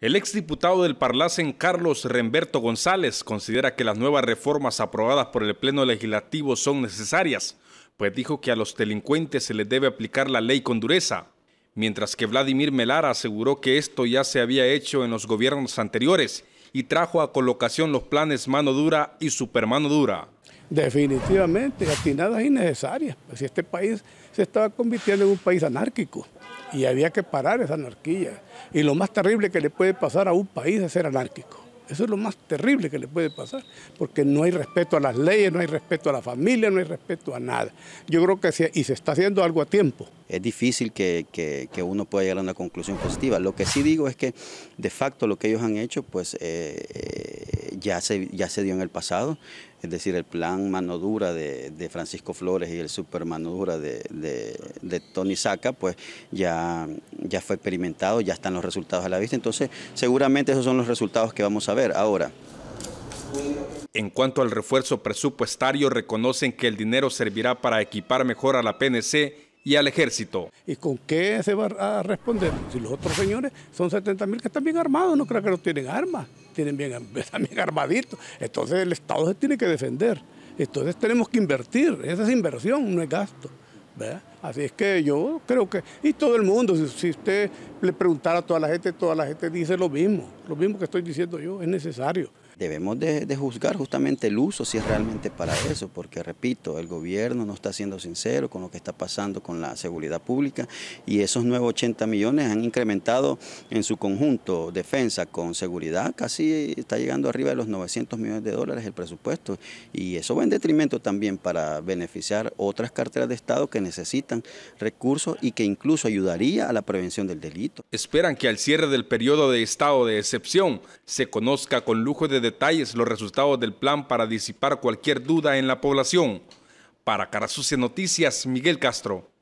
El exdiputado del Parlacen Carlos Remberto González considera que las nuevas reformas aprobadas por el Pleno Legislativo son necesarias, pues dijo que a los delincuentes se les debe aplicar la ley con dureza, mientras que Vladimir Melara aseguró que esto ya se había hecho en los gobiernos anteriores y trajo a colocación los planes mano dura y supermano dura. Definitivamente, atinadas y necesarias, pues este país se estaba convirtiendo en un país anárquico y había que parar esa anarquía. Y lo más terrible que le puede pasar a un país es ser anárquico. Eso es lo más terrible que le puede pasar, porque no hay respeto a las leyes, no hay respeto a la familia, no hay respeto a nada. Yo creo que se, y se está haciendo algo a tiempo. Es difícil que, uno pueda llegar a una conclusión positiva. Lo que sí digo es que de facto lo que ellos han hecho, pues eh, eh, ya se, dio en el pasado, es decir, el plan mano dura de, Francisco Flores y el super mano dura de, de, Tony Saca, pues ya, ya fue experimentado, ya están los resultados a la vista, entonces seguramente esos son los resultados que vamos a ver ahora. En cuanto al refuerzo presupuestario, reconocen que el dinero servirá para equipar mejor a la PNC y al ejército. ¿Y con qué se va a responder? Si los otros señores son 70 mil que están bien armados, no creo que no tienen armas, tienen bien, están bien armaditos. Entonces el Estado se tiene que defender. Entonces tenemos que invertir, esa es inversión, no es gasto. Así es que yo creo que, y todo el mundo, si, usted le preguntara a toda la gente, toda la gente dice lo mismo, lo mismo que estoy diciendo yo, es necesario. Debemos de, juzgar justamente el uso si es realmente para eso, porque repito, el gobierno no está siendo sincero con lo que está pasando con la seguridad pública y esos nuevos 80 millones han incrementado en su conjunto defensa con seguridad, casi está llegando arriba de los 900 millones de dólares el presupuesto y eso va en detrimento también para beneficiar otras carteras de Estado que necesitan recursos y que incluso ayudaría a la prevención del delito. Esperan que al cierre del periodo de estado de excepción se conozca con lujo de detalles los resultados del plan para disipar cualquier duda en la población. Para Carasuce Noticias, Miguel Castro.